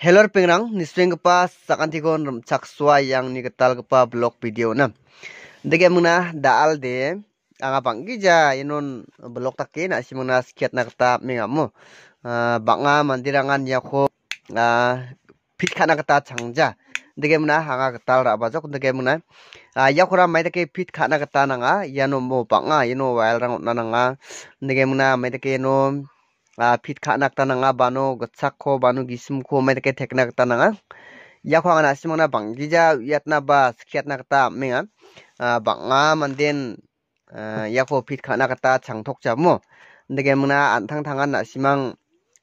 Hello pengrang, niswing pa sa kantigon chaksua yang ni getal pa blog video na. Dige muna daal de ang abang gija inon blog takin na si muna skiat na kata mga mo. Ah, bak nga mandirangan ah, ah, ya ko pit ka na kata changja. Dige muna hanga getal ra bazok dige muna. Ya ko ra may dake pit ka na kata na nga yano mo bak nga yano wail rang na nga. Dige muna may dake yano pit kha nak ta nanga banu gachak kho banu gisim kho me ke thek nak ta nanga ya kho ana simang na bang gi ja yat na ba khyat nak ta me nga bang nga man den ya kho pit kha nak ta chang thok cha mo de ge mna an thang thang an na simang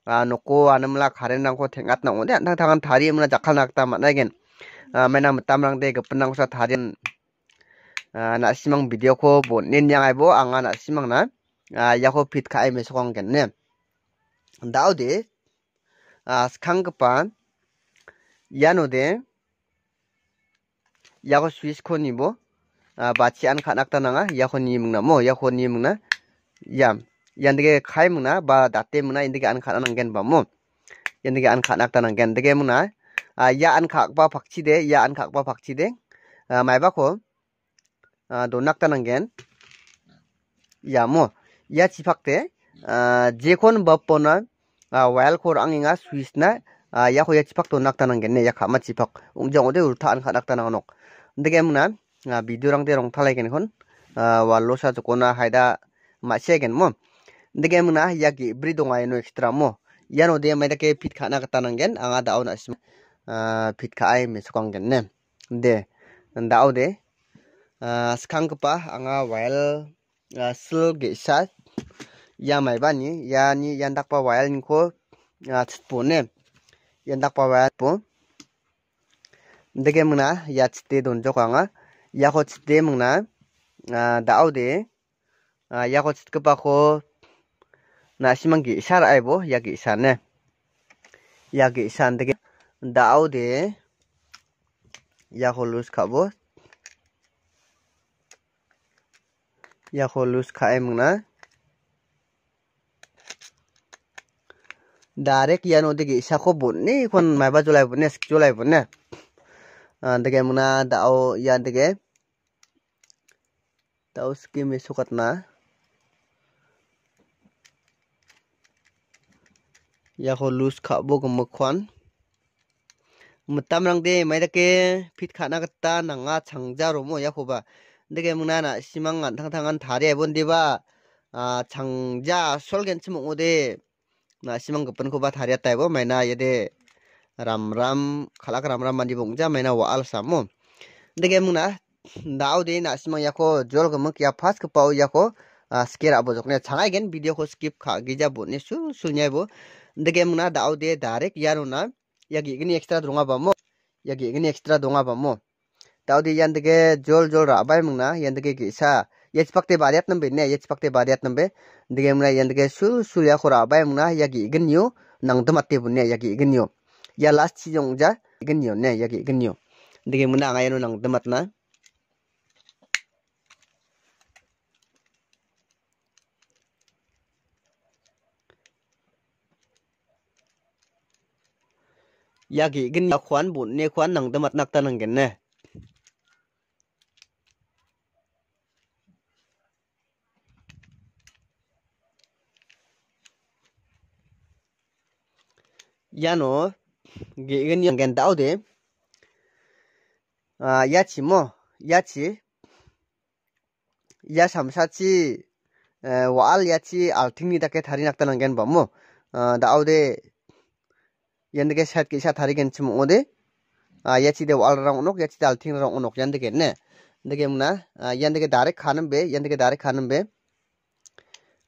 a no ko anam la khare nang ko thengat na ode an thang thang thari mna jakhal nak ta man again me na mtam rang de ge pnang sa tharin na simang video ko bon nin yang ai bo anga na simang na ya kho pit kha ai me so kong ken ne Daude, Skankpan, Yanode, Yako Swiskoni bo, Bachi an Kanaktananga, Yako Nimna mo, Yako Nimna, Yam, Yandege Kai Muna, Ba Date Muna, Indege an Kanangan Bamo, Yandege an Kanaktanangan, Dege Muna, Ya an Kakba Pakchide, Ya an Kakba Pakchide, Maibako, Donaktanangan, Yamo, Ya Chipakte, jekon bapona wael kor anginga swiss na ya khoya chipak to nakta nang ya khama chipak ungjong ode urtha an khadakta nang nok ndege muna video rang de rong thalai ken khon walo sa to kona haida ma chegen mo ndege muna ya gi bridong ay no extra mo ya no de mai da ke pit khana kata nang gen anga da ona sim pit kha ai me sokang gen ne de nda ode skang pa anga wael sil ge sa yang mai ban ni ya ni yang tak pa wael ni ko ya tpo ne yang tak pa wael po ndege mna ya tte don jo kanga ya ko tte mna da au de ya ko tke pa ko na simang gi sar ai bo ya gi sar ne ya gi san de da au de ya ho lus ka bo ya ho lus ka ai mna d a r e k yanodigi isako b u n n i kon maiba julai b u n n i sik julai b u n n i d a g e muna dao ya n dege dao skimi sukatna yako l u s k h a b u gumukwan mutam rang de mai dake p i t k a n a katta nanga changja romo yako ba d a g e muna na simang n g an t a n g t a n g a n t a r e bon diba changja solgen chimong ode na simang gapan ko ba thariya tai bo maina yede ram ram khalak ram ram mani bongja maina wa al samo dege muna dao de na simang yako jol gam kya fast ko pau yako स्केर अब जोकने छाई gain video को स्किप खा गिजा बोने सु सुन्या बो दगे मुना दाउ दे डायरेक्ट यार ना या गिगनी एक्स्ट्रा दोंगा बमो या गिगनी एक्स्ट्रा दोंगा बमो दाउ दे यान दगे जोल जोल राबाय मुना यान दगे गिसा yachpakte bariat nambe ne yachpakte bariat nambe dige mna yandge sul surya khora ba mna yagi ignyo nangdam atte bunne yagi ignyo ya last chi jong ja ignyo ne yagi ignyo dige mna anga yano nangdam atna yagi igin ya kwan bun ne kwan nangdam atna ta nanggen ne yano ge gen yang gen dao de a ah, ya chi mo ya chi ya sam sa chi eh, wa al ya chi al thing ni da ke thari nak ta lang gen ba mo ah, da au de yende ke sat ke sa thari gen chim o de a ah, ya chi de wa al rang nok ya chi dal thing rang nok yende ke ne de ke mna yende ke dare khanam be yende ke dare khanam be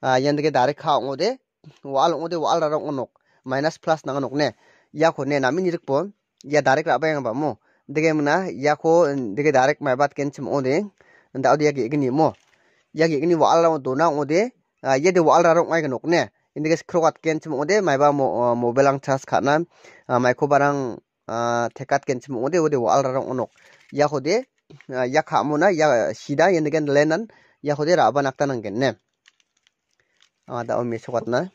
a yende ke dare kha o de wa al o de wa al rang nok minus plus nang nok ne yakho ne nami ni rikpon ya direct abai ang ba mo dege mna yakho dege direct mai bat kenchim o de nda audi yak igni mo yak igni wal ra do na o de ya ya ah, ye de wal ra rok mai nok ne indige krokat kenchim o de mai ba mo mobile ang chas khana ah, mai ko barang ah, thekat kenchim o de o de wal ra rok nok yakho de yakha mo na ya eh, sida yendegen lenan yakho de ra ba nakta nang ken ne ada om mesukat na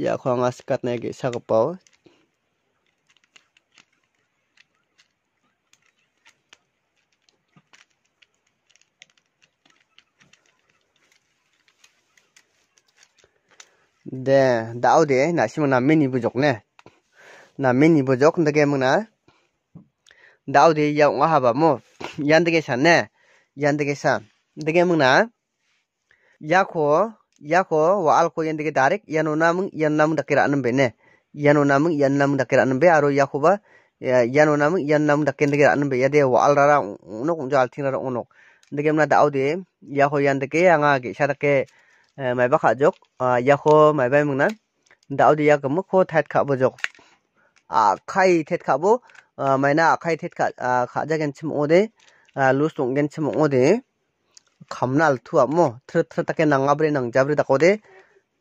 iako anga sikatna ge·sagipao de dao de nasim na meni bujok ne na meni bujok ndage mna dao de ya nga haba mo yan dage san ne yan dage san dage giá của yako wa'al ko yang dike tarik yanu namung yan namung dakira anam be ne yanu namung yan namung dakira anam be aro yako ba yanu ya namung yan namung dakin dike anam be yade wa'al rara unok unjo al tingra unok dike mna dao de yako yan dike yang agi syarake mai baka jok ah, yako mai bai mung nan dao de yako mo ko thait ka bo jok akai ah, thait ka bo ah, mai na akai thait ka khajagen chim ode lus tong gen chim ode खमनाल थुआ मो थ्र थ्र तके नंगाब्रे नंगजाब्रे तको दे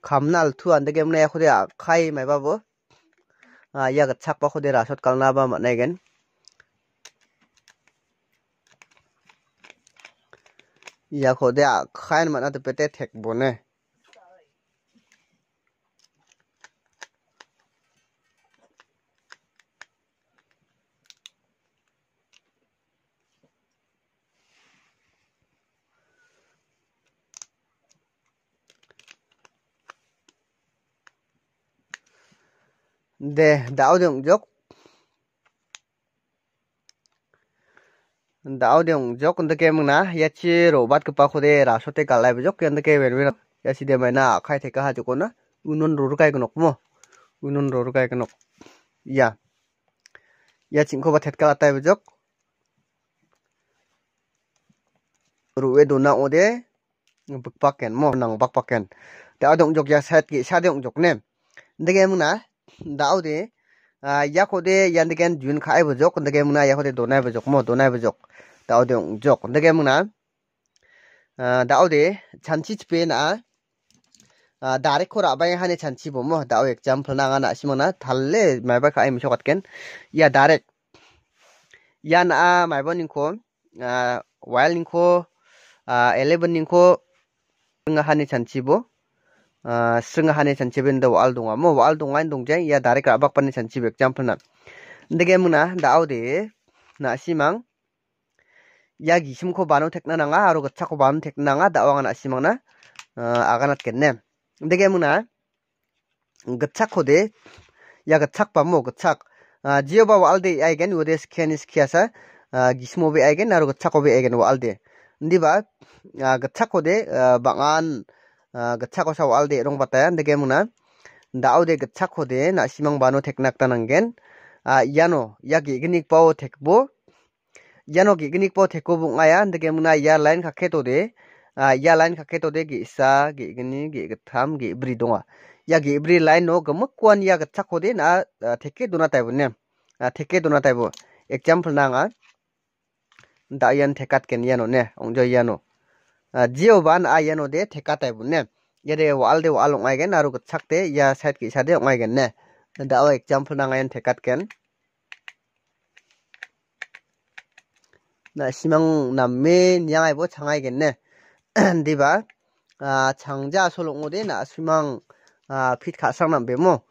खमनाल थुआ अंदगे मने खुदे खाई मै बाबो आ या छक प खुदे रासत कलना बा मने गेन या खुदे खाइन मना त पेते थेक बोने de đảo đường dốc đảo đường dốc con cái mừng na ya chi ro bắt cái bao khu de ra số tê cả lại dốc cái cái về về ya chi de mày na khai thấy cả hai chỗ con na unun ro cái con nó unun ro cái con nó ya ya chính có bắt hết cả tại dốc ruwe do na ode bak paken mo nang bak paken da dong jok ya set sát sa dong jok nem de ge mung na đi à đi de yakode cái jun khai bo jok ndege muna yakode donai bo jok mo donai à jok đi de jok ndege muna à de chanchi chpe na direct ko rabai hane chanchi bo mo dau example nào anh na thằng simana thalle maiba khai mi shokat ken ya direct yan a maiba ning ko while eleven ninh khô ning ko này hane chanchi bo sring hane chan chiben da wal dunga mo wal dunga in dungjang ya dare ka abak pan chan chibek example na ndege muna da aude na simang 약 20코 반우 택나나가 하루 그 차코 반우 택나가 다왕은 아시망나 어 아가낫겠네 근데 뭐나 그 차코데 야그 착바모 그착 아 지어바와 알데 아이겐 오데 스캔 스키아사 아 기스모베 아이겐 나루 그 차코베 아이겐 와 알데 근데 봐 아그 차코데 방안 gachako sa walde rong paten de gemuna dao de gachako de na simang bano teknak tanangen yano ya gignik pao tekbo yano gignik pao tekko bung aya de gemuna ya line ka keto de ya line ka keto de gisa gigni gigtham gibri dunga ya gibri line no gamukwan ya gachako de na tekke duna taibo ne tekke duna taibo example nanga dayan tekat ken yano ne ongjo yano jio ah, ban a ya yeno de theka tai bu ne yede ya wal de wal ngai gen aru chak te ya set ki sa de ngai gen ne da o example na ngai theka ken na simang nam me nyangai bo changai gen ne diba a ah, changja solong de na simang a ah, fit kha sang nam be mo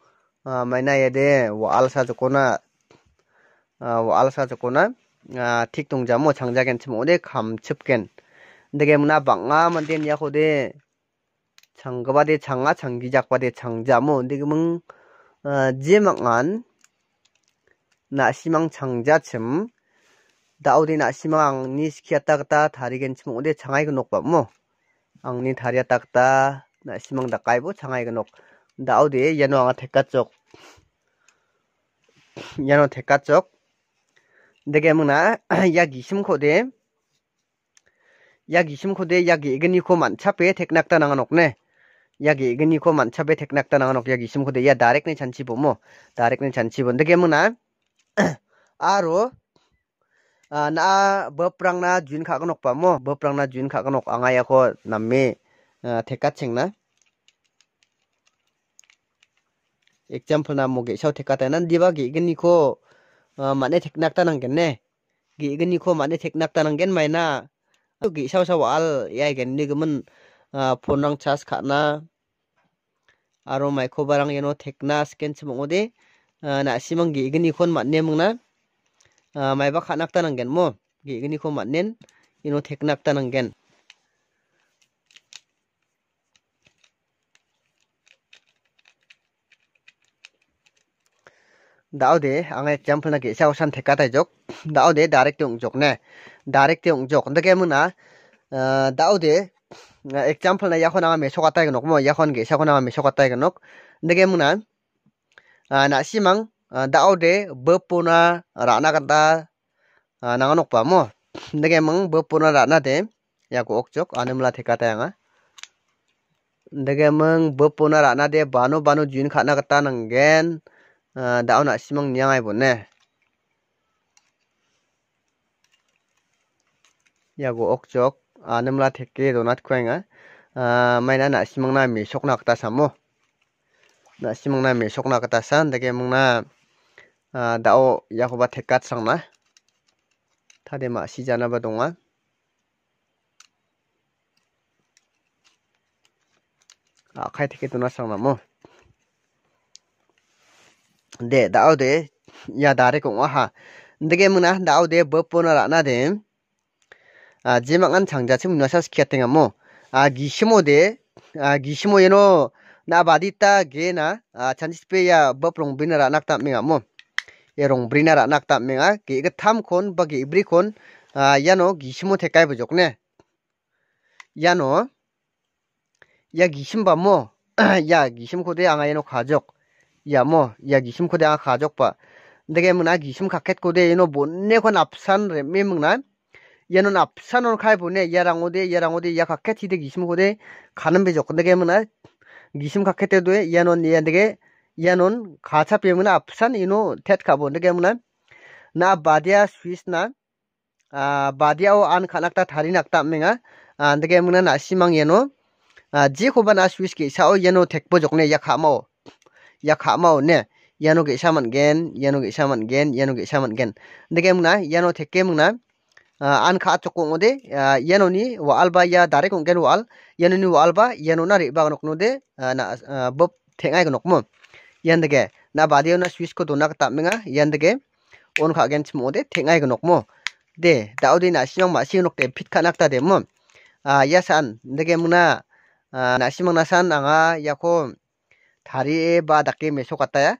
a maina yede ya wal sa jo kona a wal sa jo kona a thik tung jamo changja gen chimo de kham chup ken ndege muna banga mande nya khode changga bade changa changi jak bade changja mo ndege mung je mangan na simang changja chim 다우디 나 심ang 니 시키였다 갔다 다리겐 치면 오데 장아이 그녹 밥모 앙니 다리였다 갔다 나 심ang 다 까이보 장아이 그녹 다우디 연왕아 대가 쪽 연어 대가 쪽 내게 뭐나 약 이심 코데 yagisim khode yagi igni ko mancha pe theknak ta nanganok ne yagi igni ko mancha pe theknak ta nanganok yagisim khode ya direct ne chanchi bomo direct ne chanchi bonde ke mona aro na bprang na jun kha ganok pamo bprang na jun kha ganok anga ya ko namme theka ching na example na mo ge sau theka ta nan diba gi igni ko mane theknak ta nangken ne gi igni ko mane theknak ta nangken maina gi sao sao al ya i gen ni gmun phone rang charge khana aro maiko barang yeno thekna scan chmong i ode na simang gi igni khon manne m o n g n a maiba khanak tanang gen mo gi igni khon mannen yeno theknak tanang gen dao de ang example na gi sao san thekata jok dao de direct ung jok ne direct ung jok cái ke muna dao de example này mình na yakhon anga meso katai gnok mo yakhon ge sakhon anga meso katai gnok de cái muna na simang dao de bepuna rana kata nanganok pa mo de ke mang bepuna rana de yako okjok anemla thekata anga ndege meng bepona rana de bano bano jun khana kata nanggen dao na ai nyangai nè yago ok jok anamla theke donat khoinga maina na simangna mi sokna kata samo na simangna mi sokna kata san dege mungna dao yago ba theka sangna thade ma si jana ba donga a khai theke dona sangna mo de dao de ya dare ko ha dege mungna dao de bopona ra na de jimang an changja chim nuasa skia tenga mo gishimo de gishimo yeno na badita ge na chanjis pe ya bop rong bina ra nak tap menga mo ye rong brina ra nak tap menga ge ge tham kon ba ge ibri kon yano gishimo thekai bujok ne yano ya gishim ba mo ya gishim ko de anga yeno khajok ya mo ya gishim ko de anga khajok pa dege muna gishim khaket ko de yeno bonne kon apsan re me mungna 얘는 앞 산으로 칼보네 얘랑 오대 얘랑 오대 야 각해 디득 이심 고대 가는 배죠 근데 걔문아 이심 각해 때도에 얘는 얘한테 얘는 가차 빼문아 앞산 이노 텟 가보 근데 걔문아 나 바디아 스위스나 아 바디아오 안 가낙다 다리 낙다 맹아 아 근데 걔문아 나 시망 얘노 아 지코바 나 스위스 게사오 얘노 택보 적네 야 가모 야 가모 네 얘노 게사만 겐 얘노 게사만 겐 얘노 게사만 겐 근데 걔문아 얘노 택게 문아 an kha chokong ode yanoni wa alba ya dare kong gen wal yanoni wa alba yanona ri ba nokno de na bob thengai ko nokmo yandege na badio na switch ko dona ta menga yandege on kha gen chmo de thengai ko nokmo de daudi na sinong ma sinok de pit khanak ta de mo ya san dege muna na simang na san anga yako 다리에 바 닦게 메소 같다야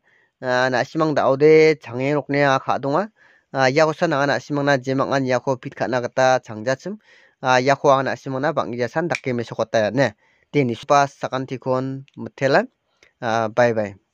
나시망 나오데 장애 녹네 아 가동아 yako sa nangana simang na jemang an yako pit ka nagata changja chum yako ah, ang na simang na bangi jasan dakke me sokota ya ne tini pa sakanti kon mutela bye bye